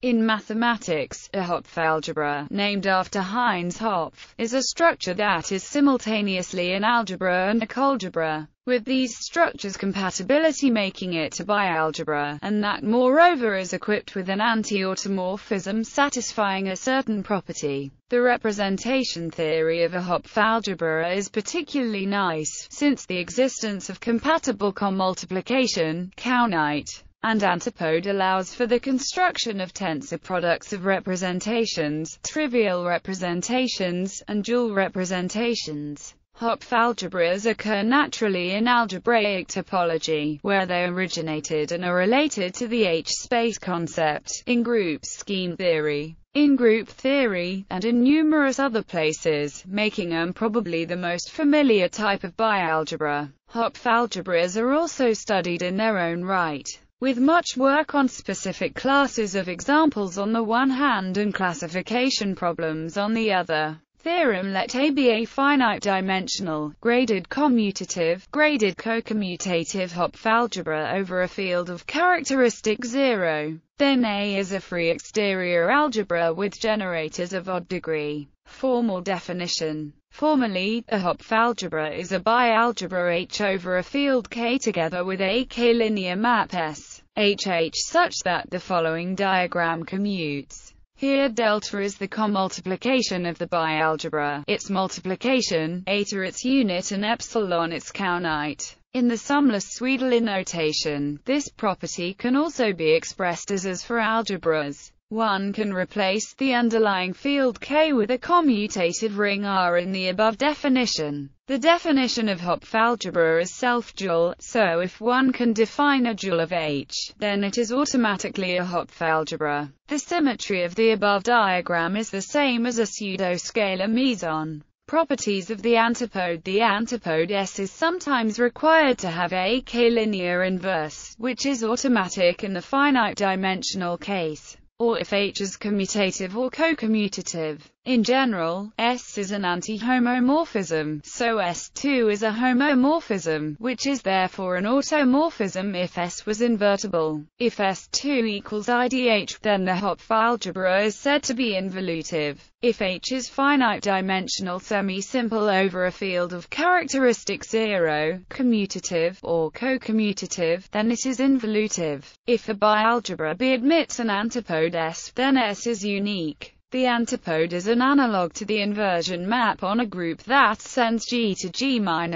In mathematics, a Hopf algebra, named after Heinz Hopf, is a structure that is simultaneously an algebra and a coalgebra, with these structures compatibility making it a bialgebra, and that moreover is equipped with an anti-automorphism satisfying a certain property. The representation theory of a Hopf algebra is particularly nice, since the existence of compatible comultiplication, Cownite, and antipode allows for the construction of tensor products of representations, trivial representations, and dual representations. Hopf algebras occur naturally in algebraic topology, where they originated and are related to the H-space concept, in group scheme theory, in group theory, and in numerous other places, making them probably the most familiar type of bialgebra. Hopf algebras are also studied in their own right with much work on specific classes of examples on the one hand and classification problems on the other. Theorem let A be a finite-dimensional, graded commutative, graded co-commutative Hopf algebra over a field of characteristic zero. Then A is a free exterior algebra with generators of odd degree. Formal definition. Formally, a Hopf algebra is a bialgebra H over a field K together with a K-linear map S. HH such that the following diagram commutes. Here delta is the commultiplication of the bialgebra, its multiplication, eta its unit and epsilon its counite. In the sumless Swedlin notation, this property can also be expressed as as for algebras. One can replace the underlying field K with a commutative ring R in the above definition. The definition of Hopf algebra is self-dual, so if one can define a dual of H, then it is automatically a Hopf algebra. The symmetry of the above diagram is the same as a pseudoscalar meson. Properties of the antipode The antipode S is sometimes required to have a K-linear inverse, which is automatic in the finite-dimensional case or if H is commutative or co-commutative. In general, S is an anti-homomorphism, so S2 is a homomorphism, which is therefore an automorphism if S was invertible. If S2 equals IDH, then the Hopf algebra is said to be involutive. If H is finite-dimensional semi-simple over a field of characteristic 0, commutative, or co-commutative, then it is involutive. If a bialgebra B admits an antipode S, then S is unique. The antipode is an analog to the inversion map on a group that sends G to G-1.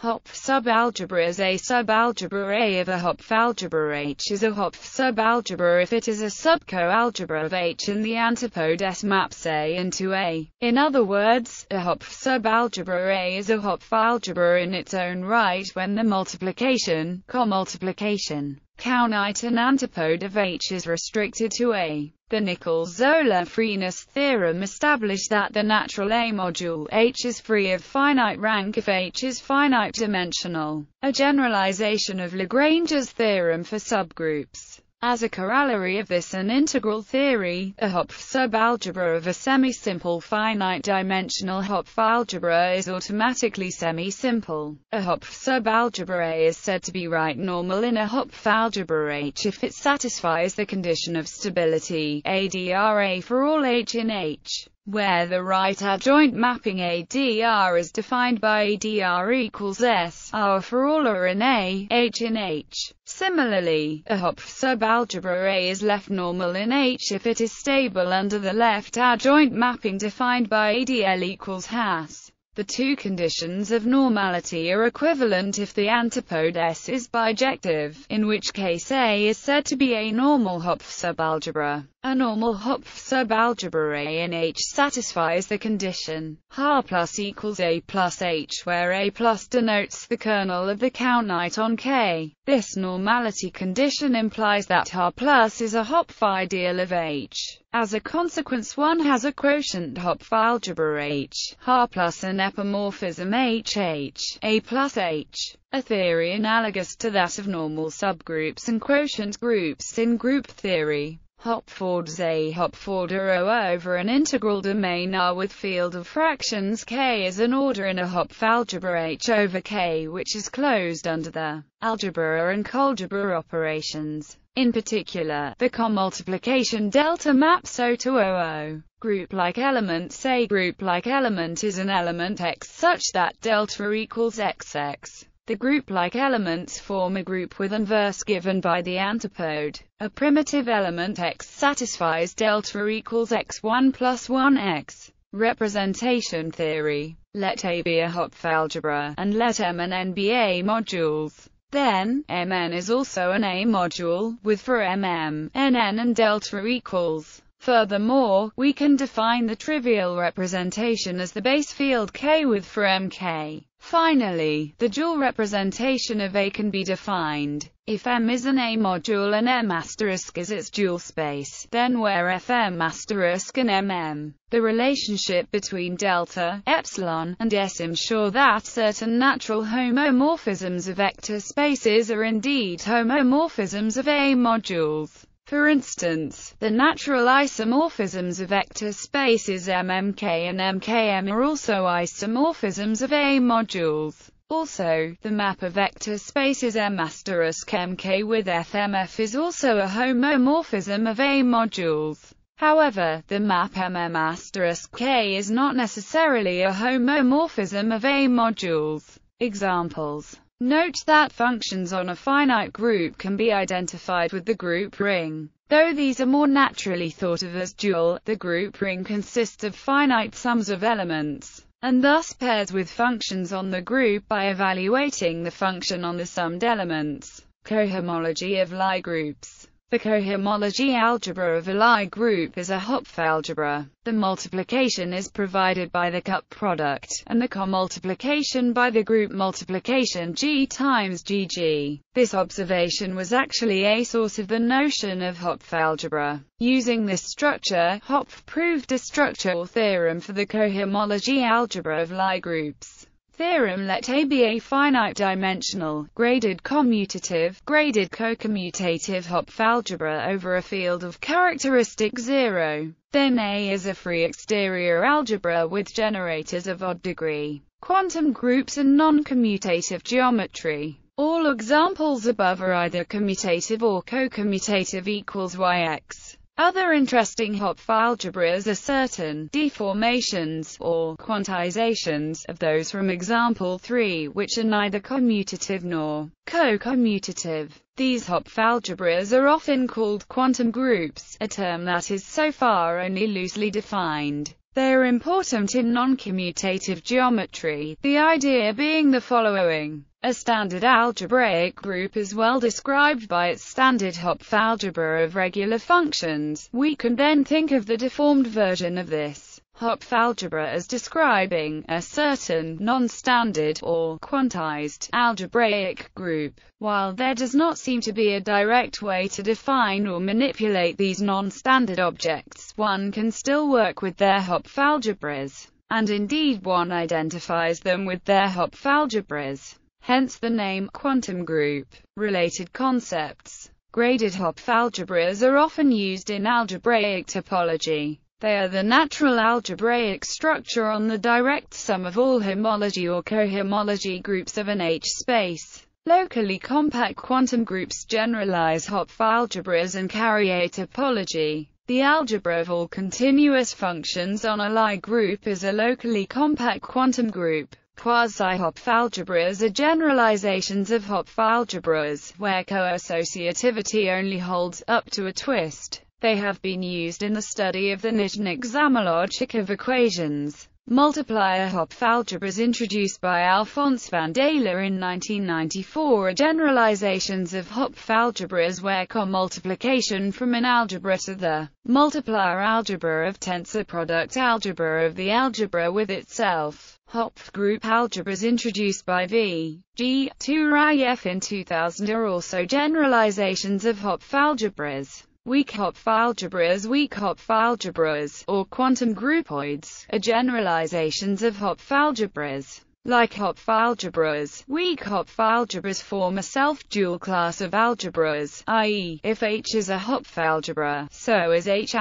Hopf subalgebra is a subalgebra A of a Hopf algebra H is a Hopf subalgebra if it is a subcoalgebra of H and the antipode S maps A into A. In other words, a Hopf subalgebra A is a Hopf algebra in its own right when the multiplication, co-multiplication, Kaunite an antipode of H is restricted to A. The Nichols-Zola-freeness theorem established that the natural A module H is free of finite rank if H is finite dimensional, a generalization of Lagrange's theorem for subgroups. As a corollary of this an integral theory, a Hopf subalgebra of a semi-simple finite-dimensional Hopf algebra is automatically semi-simple. A Hopf subalgebra A is said to be right normal in a Hopf algebra H if it satisfies the condition of stability, ADRA for all H in H where the right adjoint mapping ADR is defined by ADR equals S, R for all R in A, H in H. Similarly, a Hopf subalgebra A is left normal in H if it is stable under the left adjoint mapping defined by ADL equals Haas. The two conditions of normality are equivalent if the antipode S is bijective, in which case A is said to be a normal Hopf subalgebra. A normal Hopf subalgebra A in H satisfies the condition H plus equals A plus H where A plus denotes the kernel of the countknight on K. This normality condition implies that H plus is a Hopf ideal of H. As a consequence one has a quotient Hopf algebra H, HA plus an epimorphism HH, A plus H, a theory analogous to that of normal subgroups and quotient groups in group theory. Hopford's A Hopford are over an integral domain R with field of fractions K is an order in a Hopf algebra H over K which is closed under the algebra and coalgebra operations. In particular, the commultiplication delta map to o. Oh oh. Group-like element Say group-like element is an element X such that delta equals XX. The group-like elements form a group with inverse given by the antipode. A primitive element X satisfies delta equals X1 plus 1X. Representation theory. Let A be a Hopf algebra, and let M and N be A modules. Then, Mn is also an A module, with for mm, nn and delta equals. Furthermore, we can define the trivial representation as the base field K with for mk. Finally, the dual representation of A can be defined. If M is an A module and M asterisk is its dual space, then where Fm asterisk and Mm, the relationship between delta, epsilon, and S ensure that certain natural homomorphisms of vector spaces are indeed homomorphisms of A modules. For instance, the natural isomorphisms of vector spaces MMK and MKM are also isomorphisms of A modules. Also, the map of vector spaces M asterisk MK with FMF is also a homomorphism of A modules. However, the map MM asterisk K is not necessarily a homomorphism of A modules. Examples Note that functions on a finite group can be identified with the group ring. Though these are more naturally thought of as dual, the group ring consists of finite sums of elements, and thus pairs with functions on the group by evaluating the function on the summed elements. Cohomology of Lie groups the cohomology algebra of a Lie group is a Hopf algebra. The multiplication is provided by the cup product, and the co-multiplication by the group multiplication G times GG. This observation was actually a source of the notion of Hopf algebra. Using this structure, Hopf proved a structural theorem for the cohomology algebra of Lie groups theorem let A be a finite-dimensional, graded commutative, graded co-commutative Hopf algebra over a field of characteristic zero. Then A is a free exterior algebra with generators of odd degree, quantum groups and non-commutative geometry. All examples above are either commutative or co-commutative equals yx. Other interesting Hopf algebras are certain deformations, or quantizations, of those from example 3 which are neither commutative nor co-commutative. These Hopf algebras are often called quantum groups, a term that is so far only loosely defined. They are important in non-commutative geometry, the idea being the following. A standard algebraic group is well described by its standard Hopf algebra of regular functions. We can then think of the deformed version of this Hopf algebra as describing a certain non-standard or quantized algebraic group. While there does not seem to be a direct way to define or manipulate these non-standard objects, one can still work with their Hopf algebras, and indeed one identifies them with their Hopf algebras hence the name quantum group. Related concepts Graded Hopf algebras are often used in algebraic topology. They are the natural algebraic structure on the direct sum of all homology or cohomology groups of an H-space. Locally compact quantum groups generalize Hopf algebras and carry a topology. The algebra of all continuous functions on a Lie group is a locally compact quantum group. Quasi-Hopf algebras are generalizations of Hopf algebras, where co-associativity only holds up to a twist. They have been used in the study of the Nijnik logic of equations. Multiplier Hopf algebras introduced by Alphonse Vandela in 1994 are generalizations of Hopf algebras where co-multiplication from an algebra to the multiplier algebra of tensor product algebra of the algebra with itself Hopf group algebras introduced by V. G. Turayev in 2000 are also generalizations of Hopf algebras. Weak Hopf algebras Weak Hopf algebras, or quantum groupoids, are generalizations of Hopf algebras. Like Hopf algebras, weak Hopf algebras form a self-dual class of algebras, i.e., if H is a Hopf algebra, so is H**.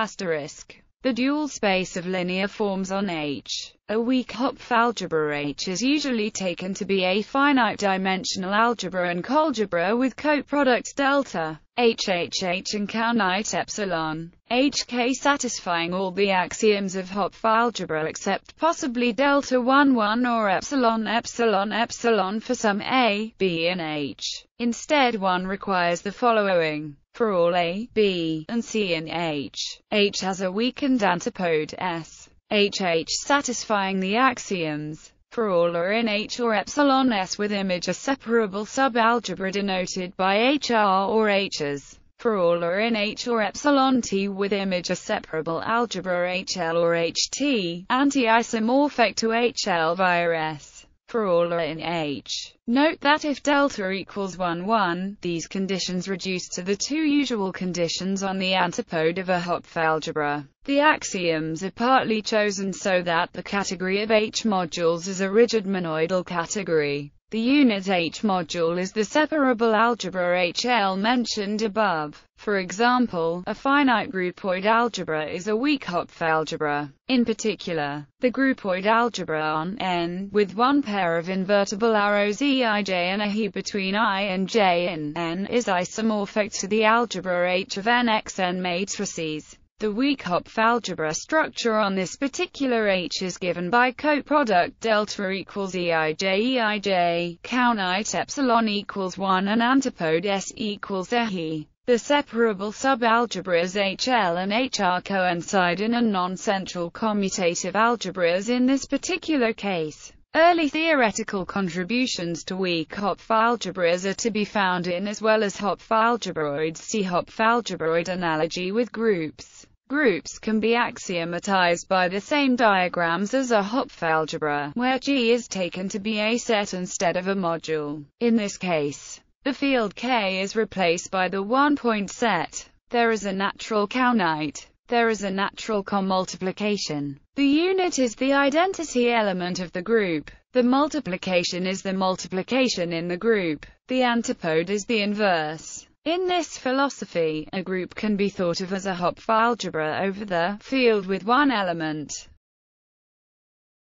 The dual space of linear forms on H. A weak Hopf algebra H is usually taken to be a finite-dimensional algebra and coalgebra with coproduct delta. HHH and Cownite epsilon HK satisfying all the axioms of Hopf algebra except possibly delta 1 1 or epsilon epsilon epsilon for some A, B and H. Instead one requires the following. For all A, B, and C and H, H has a weakened antipode S, HH satisfying the axioms for all or in H or epsilon S with image a separable subalgebra denoted by HR or Hs. For all or in H or epsilon T with image a separable algebra HL or HT, anti-isomorphic to HL via S for all A in H. Note that if delta equals 1, 1, these conditions reduce to the two usual conditions on the antipode of a Hopf algebra. The axioms are partly chosen so that the category of H modules is a rigid monoidal category. The unit H module is the separable algebra HL mentioned above. For example, a finite groupoid algebra is a weak Hopf algebra. In particular, the groupoid algebra on N, with one pair of invertible arrows Eij and a he between I and J in N, is isomorphic to the algebra H of N X N matrices. The weak Hopf algebra structure on this particular H is given by coproduct delta equals Eij Eij, Kaunite epsilon equals 1 and antipode S equals Ehi. The separable subalgebras HL and HR coincide in a non-central commutative algebras in this particular case. Early theoretical contributions to weak Hopf algebras are to be found in as well as Hopf algebroids see Hopf algebroid analogy with groups. Groups can be axiomatized by the same diagrams as a Hopf algebra, where G is taken to be a set instead of a module. In this case, the field K is replaced by the one-point set. There is a natural counit. There is a natural commultiplication. The unit is the identity element of the group. The multiplication is the multiplication in the group. The antipode is the inverse. In this philosophy, a group can be thought of as a Hopf algebra over the field with one element.